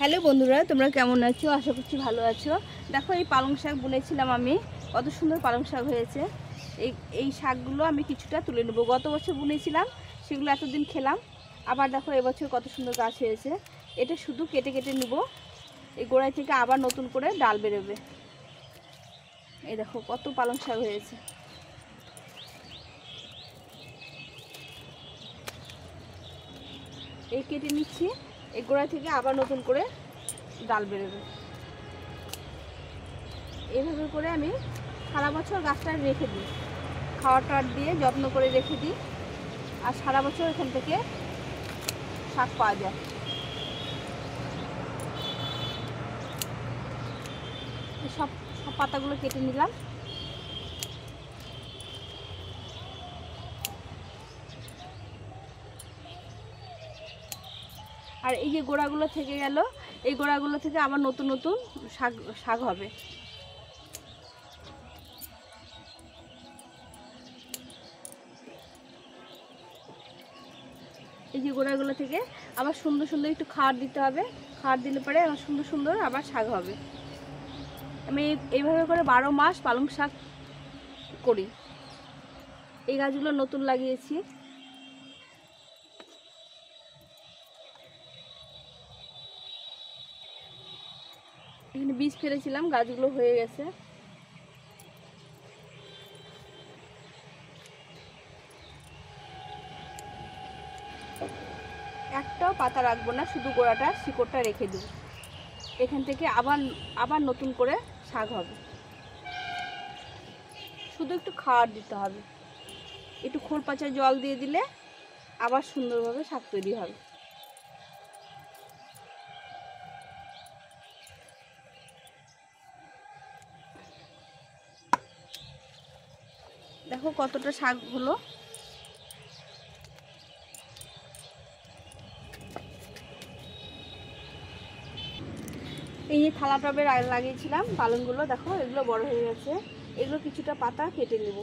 hello বন্ধুরা তোমরা কেমন আছো আশা করছি ভালো আছো দেখো এই পালং শাক বুনেছিলাম আমি কত সুন্দর পালং শাক হয়েছে এই এই শাকগুলো আমি কিছুটা তুলে নেবো গত বছর বুনেছিলাম সেগুলো এতদিন খেলাম আবার দেখো এবছর কত সুন্দর গাছ হয়েছে এটা শুধু কেটে কেটে নেব এই গোড়ায় থেকে আবার নতুন করে ডাল বেরোবে এই দেখো কত পালং শাক হয়েছে এই কেটে নিচ্ছি এই গোড়া থেকে আবার নতুন করে ডাল বেরোবে এইভাবে করে আমি সারা বছর গাছটা রেখে দিই খাওয়ার টাওয়ার দিয়ে যত্ন করে রেখে দিই আর সারা বছর এখান থেকে শাক পাওয়া যায় সব সব পাতাগুলো কেটে নিলাম আর এই যে গোড়াগুলো থেকে গেল এই গোড়াগুলো থেকে আবার নতুন নতুন শাক শাক হবে এই যে গোড়াগুলো থেকে আবার সুন্দর সুন্দর একটু খাওয়ার দিতে হবে খাওয়ার দিলে পরে আবার সুন্দর সুন্দর আবার শাক হবে আমি এইভাবে করে বারো মাস পালং শাক করি এই গাছগুলো নতুন লাগিয়েছি এখানে বীজ ফেলেছিলাম গাছগুলো হয়ে গেছে একটাও পাতা রাখবো না শুধু গোড়াটা শিকড়টা রেখে দিব এখান থেকে আবার আবার নতুন করে শাক হবে শুধু একটু খাওয়ার দিতে হবে একটু খোল পাচার জল দিয়ে দিলে আবার সুন্দরভাবে শাক তৈরি হবে দেখো কতটা শাক হলো এই যে থালা টবে লাগিয়েছিলাম পালনগুলো দেখো এগুলো বড় হয়ে গেছে এগুলো কিছুটা পাতা কেটে নেব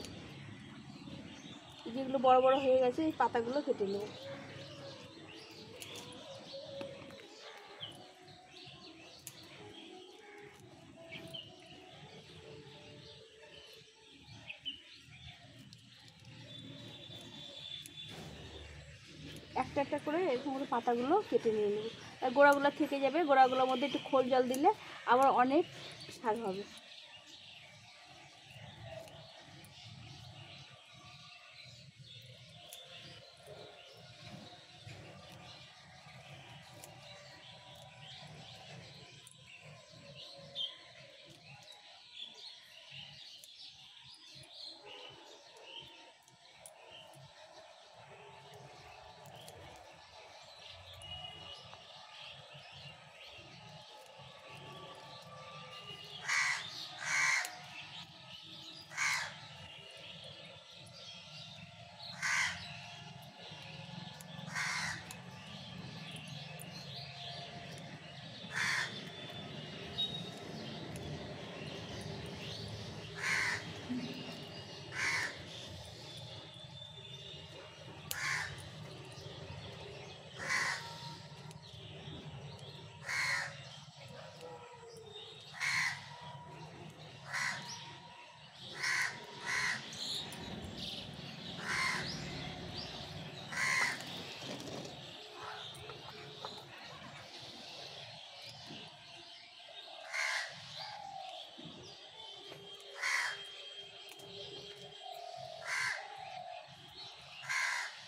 যেগুলো বড় বড় হয়ে গেছে এই পাতাগুলো কেটে নেব একটা একটা করে এরকম করে পাতাগুলো কেটে নিয়ে নেব গোড়াগুলো থেকে যাবে গোড়াগুলোর মধ্যে একটু খোল জল দিলে আবার অনেক সার হবে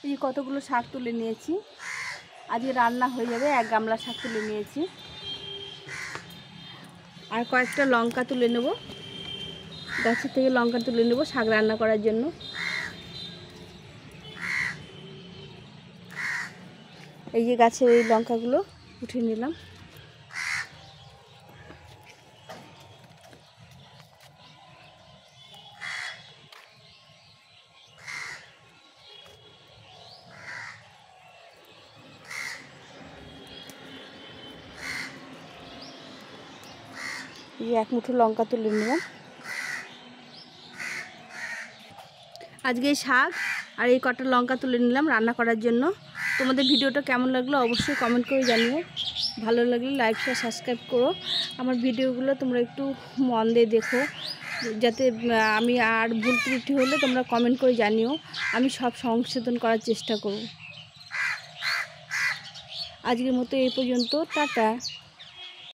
এই কতগুলো শাক তুলে নিয়েছি আজকে রান্না হয়ে যাবে এক গামলা শাক তুলে নিয়েছি আর কয়েকটা লঙ্কা তুলে নেব গাছের থেকে লঙ্কা তুলে নেব শাক রান্না করার জন্য এই যে গাছের এই লঙ্কাগুলো উঠে নিলাম এই এক মুঠো লঙ্কা তুলে নিলাম আজকে এই শাক আর এই কটা লঙ্কা তুলে নিলাম রান্না করার জন্য তোমাদের ভিডিওটা কেমন লাগলো অবশ্যই কমেন্ট করে জানিও ভালো লাগলে লাইক শেয়ার সাবস্ক্রাইব করো আমার ভিডিওগুলো তোমরা একটু মন দিয়ে দেখো যাতে আমি আর ভুল ত্রুটি হলে তোমরা কমেন্ট করে জানিও আমি সব সংশোধন করার চেষ্টা করব আজকের মতো এই পর্যন্ত টাটা